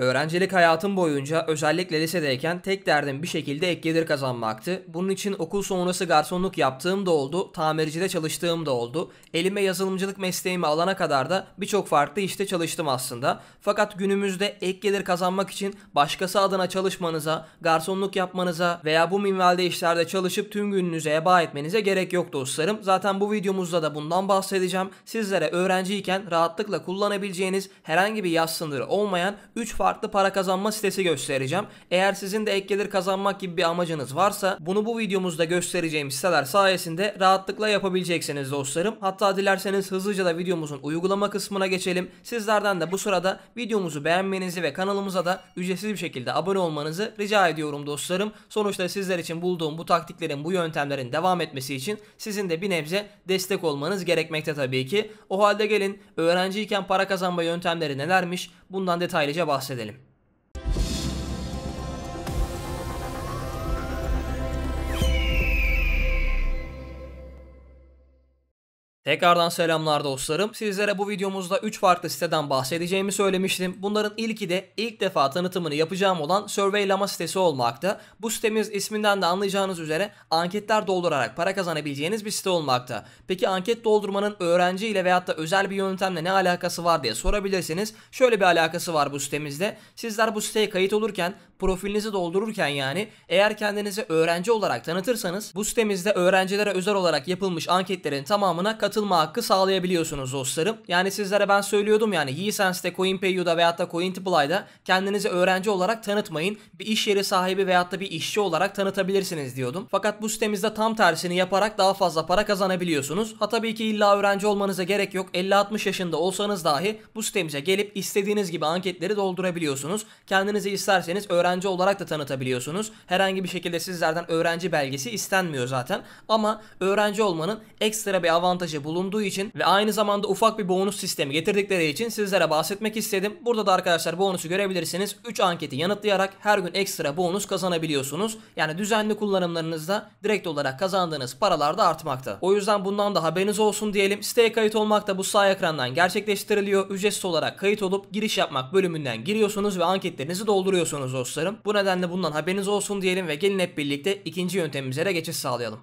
Öğrencilik hayatım boyunca özellikle lisedeyken tek derdim bir şekilde ek gelir kazanmaktı. Bunun için okul sonrası garsonluk yaptığım da oldu, tamircide çalıştığım da oldu. Elime yazılımcılık mesleğimi alana kadar da birçok farklı işte çalıştım aslında. Fakat günümüzde ek gelir kazanmak için başkası adına çalışmanıza, garsonluk yapmanıza veya bu minvalde işlerde çalışıp tüm gününüze heba etmenize gerek yok dostlarım. Zaten bu videomuzda da bundan bahsedeceğim. Sizlere öğrenciyken rahatlıkla kullanabileceğiniz herhangi bir yaz sınırı olmayan 3 farklı farklı para kazanma sitesi göstereceğim. Eğer sizin de ek gelir kazanmak gibi bir amacınız varsa bunu bu videomuzda göstereceğim siteler sayesinde rahatlıkla yapabileceksiniz dostlarım. Hatta dilerseniz hızlıca da videomuzun uygulama kısmına geçelim. Sizlerden de bu sırada videomuzu beğenmenizi ve kanalımıza da ücretsiz bir şekilde abone olmanızı rica ediyorum dostlarım. Sonuçta sizler için bulduğum bu taktiklerin bu yöntemlerin devam etmesi için sizin de bir nebze destek olmanız gerekmekte tabii ki. O halde gelin öğrenciyken para kazanma yöntemleri nelermiş bundan detaylıca bahsedelim bahsedelim. Tekrardan selamlar dostlarım. Sizlere bu videomuzda 3 farklı siteden bahsedeceğimi söylemiştim. Bunların ilki de ilk defa tanıtımını yapacağım olan Surveylama sitesi olmakta. Bu sitemiz isminden de anlayacağınız üzere anketler doldurarak para kazanabileceğiniz bir site olmakta. Peki anket doldurmanın öğrenci ile veyahut da özel bir yöntemle ne alakası var diye sorabilirsiniz. Şöyle bir alakası var bu sitemizde. Sizler bu siteye kayıt olurken, profilinizi doldururken yani eğer kendinizi öğrenci olarak tanıtırsanız bu sitemizde öğrencilere özel olarak yapılmış anketlerin tamamına katılabilirsiniz katılma hakkı sağlayabiliyorsunuz dostlarım. Yani sizlere ben söylüyordum yani Yeasense'de, CoinPayU'da veyahut da CoinTipple'da kendinizi öğrenci olarak tanıtmayın. Bir iş yeri sahibi veyahut da bir işçi olarak tanıtabilirsiniz diyordum. Fakat bu sitemizde tam tersini yaparak daha fazla para kazanabiliyorsunuz. Ha tabii ki illa öğrenci olmanıza gerek yok. 50-60 yaşında olsanız dahi bu sitemize gelip istediğiniz gibi anketleri doldurabiliyorsunuz. Kendinizi isterseniz öğrenci olarak da tanıtabiliyorsunuz. Herhangi bir şekilde sizlerden öğrenci belgesi istenmiyor zaten. Ama öğrenci olmanın ekstra bir avantajı bulunduğu için ve aynı zamanda ufak bir bonus sistemi getirdikleri için sizlere bahsetmek istedim. Burada da arkadaşlar bonusu görebilirsiniz. 3 anketi yanıtlayarak her gün ekstra bonus kazanabiliyorsunuz. Yani düzenli kullanımlarınızda direkt olarak kazandığınız paralar da artmakta. O yüzden bundan da haberiniz olsun diyelim. Siteye kayıt olmak da bu sağ ekrandan gerçekleştiriliyor. Ücretsiz olarak kayıt olup giriş yapmak bölümünden giriyorsunuz ve anketlerinizi dolduruyorsunuz dostlarım. Bu nedenle bundan haberiniz olsun diyelim ve gelin hep birlikte ikinci yöntemimize geçiş sağlayalım.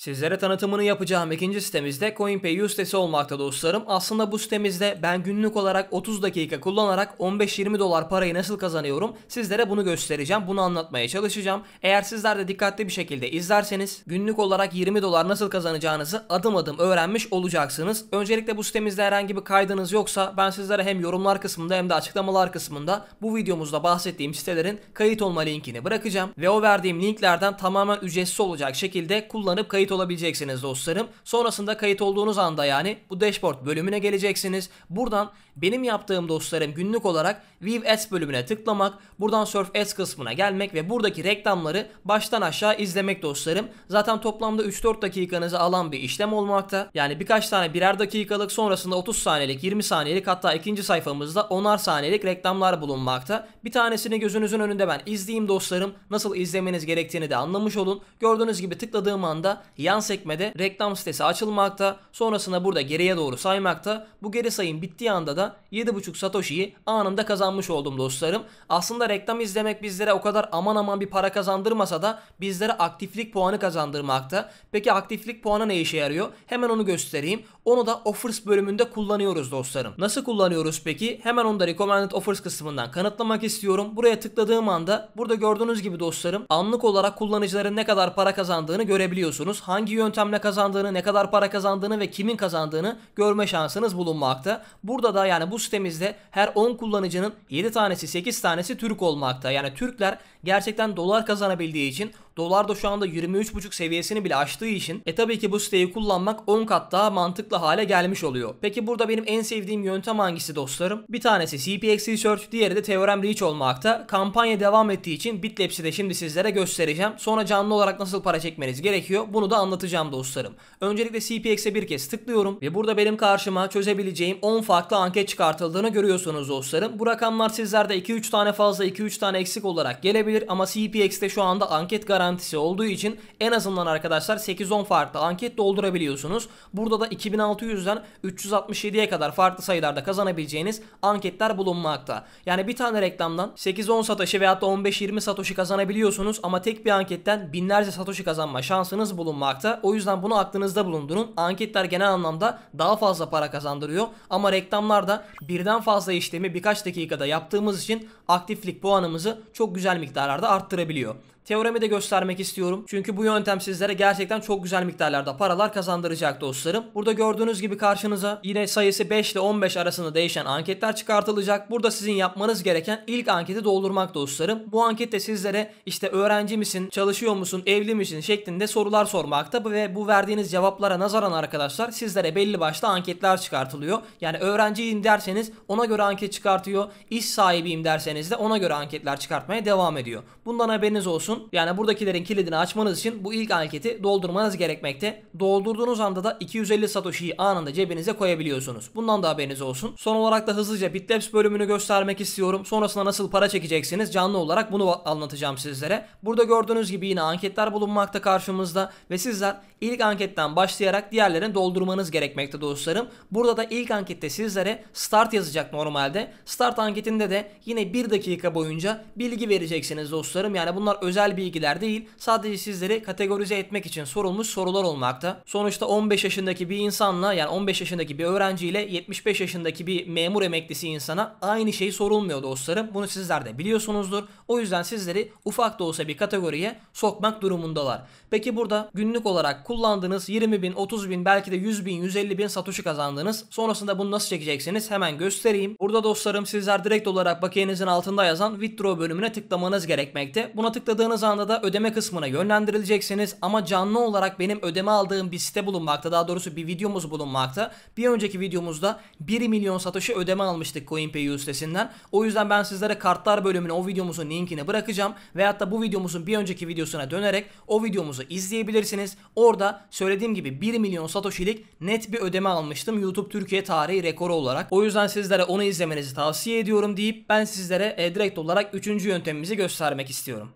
Sizlere tanıtımını yapacağım ikinci sitemizde CoinPay sitesi olmakta dostlarım. Aslında bu sitemizde ben günlük olarak 30 dakika kullanarak 15-20 dolar parayı nasıl kazanıyorum sizlere bunu göstereceğim. Bunu anlatmaya çalışacağım. Eğer sizler de dikkatli bir şekilde izlerseniz günlük olarak 20 dolar nasıl kazanacağınızı adım adım öğrenmiş olacaksınız. Öncelikle bu sitemizde herhangi bir kaydınız yoksa ben sizlere hem yorumlar kısmında hem de açıklamalar kısmında bu videomuzda bahsettiğim sitelerin kayıt olma linkini bırakacağım. Ve o verdiğim linklerden tamamen ücretsiz olacak şekilde kullanıp kayıt kayıt olabileceksiniz dostlarım. Sonrasında kayıt olduğunuz anda yani bu dashboard bölümüne geleceksiniz. Buradan benim yaptığım dostlarım günlük olarak View Ads bölümüne tıklamak, buradan Surf Ads kısmına gelmek ve buradaki reklamları baştan aşağı izlemek dostlarım. Zaten toplamda 3-4 dakikanızı alan bir işlem olmakta. Yani birkaç tane birer dakikalık sonrasında 30 saniyelik, 20 saniyelik hatta ikinci sayfamızda 10'ar saniyelik reklamlar bulunmakta. Bir tanesini gözünüzün önünde ben izleyeyim dostlarım. Nasıl izlemeniz gerektiğini de anlamış olun. Gördüğünüz gibi tıkladığım anda yan sekmede reklam sitesi açılmakta. Sonrasında burada geriye doğru saymakta. Bu geri sayım bittiği anda da da 7.5 Satoshi'yi anında kazanmış oldum dostlarım. Aslında reklam izlemek bizlere o kadar aman aman bir para kazandırmasa da bizlere aktiflik puanı kazandırmakta. Peki aktiflik puanı ne işe yarıyor? Hemen onu göstereyim. Onu da offers bölümünde kullanıyoruz dostlarım. Nasıl kullanıyoruz peki? Hemen onu da recommended offers kısmından kanıtlamak istiyorum. Buraya tıkladığım anda burada gördüğünüz gibi dostlarım anlık olarak kullanıcıların ne kadar para kazandığını görebiliyorsunuz. Hangi yöntemle kazandığını, ne kadar para kazandığını ve kimin kazandığını görme şansınız bulunmakta. Burada da yani yani bu sitemizde her 10 kullanıcının 7 tanesi 8 tanesi Türk olmakta. Yani Türkler gerçekten dolar kazanabildiği için Dolar da şu anda 23.5 seviyesini bile aştığı için e tabii ki bu siteyi kullanmak 10 kat daha mantıklı hale gelmiş oluyor. Peki burada benim en sevdiğim yöntem hangisi dostlarım? Bir tanesi CPX Research, diğeri de Theorem Reach olmakta. Kampanya devam ettiği için Bitlabs'i de şimdi sizlere göstereceğim. Sonra canlı olarak nasıl para çekmeniz gerekiyor bunu da anlatacağım dostlarım. Öncelikle CPX'e bir kez tıklıyorum ve burada benim karşıma çözebileceğim 10 farklı anket çıkartıldığını görüyorsunuz dostlarım. Bu rakamlar sizlerde 2-3 tane fazla 2-3 tane eksik olarak gelebilir ama CPX'te şu anda anket garanti garantisi olduğu için en azından arkadaşlar 8-10 farklı anket doldurabiliyorsunuz. Burada da 2600'den 367'ye kadar farklı sayılarda kazanabileceğiniz anketler bulunmakta. Yani bir tane reklamdan 8-10 satoshi veyahut da 15-20 satoshi kazanabiliyorsunuz ama tek bir anketten binlerce satoshi kazanma şansınız bulunmakta. O yüzden bunu aklınızda bulundurun. Anketler genel anlamda daha fazla para kazandırıyor ama reklamlarda birden fazla işlemi birkaç dakikada yaptığımız için aktiflik puanımızı çok güzel miktarlarda arttırabiliyor. Teoremi de göster göstermek istiyorum. Çünkü bu yöntem sizlere gerçekten çok güzel miktarlarda paralar kazandıracak dostlarım. Burada gördüğünüz gibi karşınıza yine sayısı 5 ile 15 arasında değişen anketler çıkartılacak. Burada sizin yapmanız gereken ilk anketi doldurmak dostlarım. Bu ankette sizlere işte öğrenci misin, çalışıyor musun, evli misin şeklinde sorular sormakta ve bu verdiğiniz cevaplara nazaran arkadaşlar sizlere belli başlı anketler çıkartılıyor. Yani öğrenciyim derseniz ona göre anket çıkartıyor. İş sahibiyim derseniz de ona göre anketler çıkartmaya devam ediyor. Bundan haberiniz olsun. Yani buradaki Buradakilerin kilidini açmanız için bu ilk anketi doldurmanız gerekmekte. Doldurduğunuz anda da 250 Satoshi'yi anında cebinize koyabiliyorsunuz. Bundan da haberiniz olsun. Son olarak da hızlıca Bitlaps bölümünü göstermek istiyorum. Sonrasında nasıl para çekeceksiniz canlı olarak bunu anlatacağım sizlere. Burada gördüğünüz gibi yine anketler bulunmakta karşımızda ve sizler İlk anketten başlayarak diğerlerini doldurmanız gerekmekte dostlarım. Burada da ilk ankette sizlere start yazacak normalde. Start anketinde de yine 1 dakika boyunca bilgi vereceksiniz dostlarım. Yani bunlar özel bilgiler değil. Sadece sizleri kategorize etmek için sorulmuş sorular olmakta. Sonuçta 15 yaşındaki bir insanla yani 15 yaşındaki bir öğrenciyle 75 yaşındaki bir memur emeklisi insana aynı şey sorulmuyor dostlarım. Bunu sizler de biliyorsunuzdur. O yüzden sizleri ufak da olsa bir kategoriye sokmak durumundalar. Peki burada günlük olarak kullandınız 20 bin 30 bin belki de 100 bin 150 bin satışı kazandınız. Sonrasında bunu nasıl çekeceksiniz hemen göstereyim. Burada dostlarım sizler direkt olarak bakiyenizin altında yazan withdraw bölümüne tıklamanız gerekmekte. Buna tıkladığınız anda da ödeme kısmına yönlendirileceksiniz ama canlı olarak benim ödeme aldığım bir site bulunmakta daha doğrusu bir videomuz bulunmakta. Bir önceki videomuzda 1 milyon satışı ödeme almıştık CoinPay sitesinden. O yüzden ben sizlere kartlar bölümüne o videomuzun linkini bırakacağım. Veyahut da bu videomuzun bir önceki videosuna dönerek o videomuzu izleyebilirsiniz. Orada orada söylediğim gibi 1 milyon satoshilik net bir ödeme almıştım YouTube Türkiye tarihi rekoru olarak. O yüzden sizlere onu izlemenizi tavsiye ediyorum deyip ben sizlere e, direkt olarak 3. yöntemimizi göstermek istiyorum.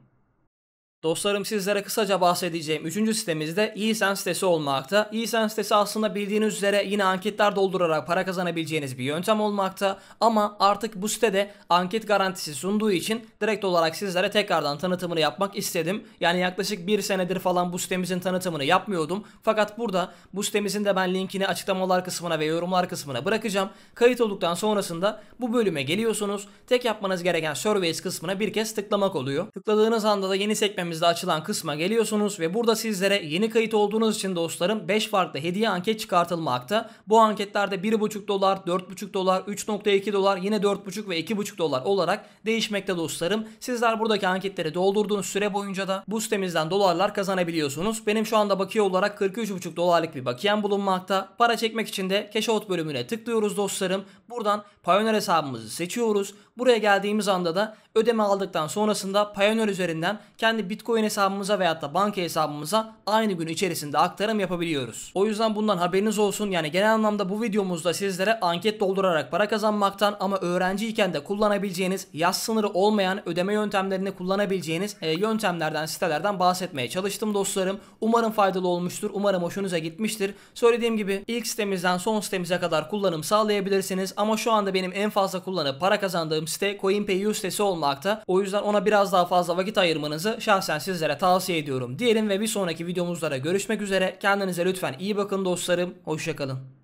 Dostlarım sizlere kısaca bahsedeceğim üçüncü sitemiz de eSense sitesi olmakta. eSense sitesi aslında bildiğiniz üzere yine anketler doldurarak para kazanabileceğiniz bir yöntem olmakta. Ama artık bu sitede anket garantisi sunduğu için direkt olarak sizlere tekrardan tanıtımını yapmak istedim. Yani yaklaşık bir senedir falan bu sitemizin tanıtımını yapmıyordum. Fakat burada bu sitemizin de ben linkini açıklamalar kısmına ve yorumlar kısmına bırakacağım. Kayıt olduktan sonrasında bu bölüme geliyorsunuz. Tek yapmanız gereken surveys kısmına bir kez tıklamak oluyor. Tıkladığınız anda da yeni sekmemiz sitemizde açılan kısma geliyorsunuz ve burada sizlere yeni kayıt olduğunuz için dostlarım 5 farklı hediye anket çıkartılmakta. Bu anketlerde 1,5 dolar, 4,5 dolar, 3,2 dolar, yine 4,5 ve 2,5 dolar olarak değişmekte dostlarım. Sizler buradaki anketleri doldurduğunuz süre boyunca da bu sitemizden dolarlar kazanabiliyorsunuz. Benim şu anda bakiye olarak 43,5 dolarlık bir bakiyem bulunmakta. Para çekmek için de cash out bölümüne tıklıyoruz dostlarım. Buradan Payoneer hesabımızı seçiyoruz. Buraya geldiğimiz anda da ödeme aldıktan sonrasında Payoneer üzerinden kendi Bitcoin hesabımıza veyahut da banka hesabımıza aynı gün içerisinde aktarım yapabiliyoruz. O yüzden bundan haberiniz olsun. Yani genel anlamda bu videomuzda sizlere anket doldurarak para kazanmaktan ama öğrenciyken de kullanabileceğiniz yaz sınırı olmayan ödeme yöntemlerini kullanabileceğiniz e, yöntemlerden sitelerden bahsetmeye çalıştım dostlarım. Umarım faydalı olmuştur. Umarım hoşunuza gitmiştir. Söylediğim gibi ilk sitemizden son sitemize kadar kullanım sağlayabilirsiniz ama şu anda benim en fazla kullanıp para kazandığım site CoinPayU sitesi olmakta. O yüzden ona biraz daha fazla vakit ayırmanızı şahsen sizlere tavsiye ediyorum diyelim ve bir sonraki videomuzlara görüşmek üzere. Kendinize lütfen iyi bakın dostlarım. Hoşçakalın.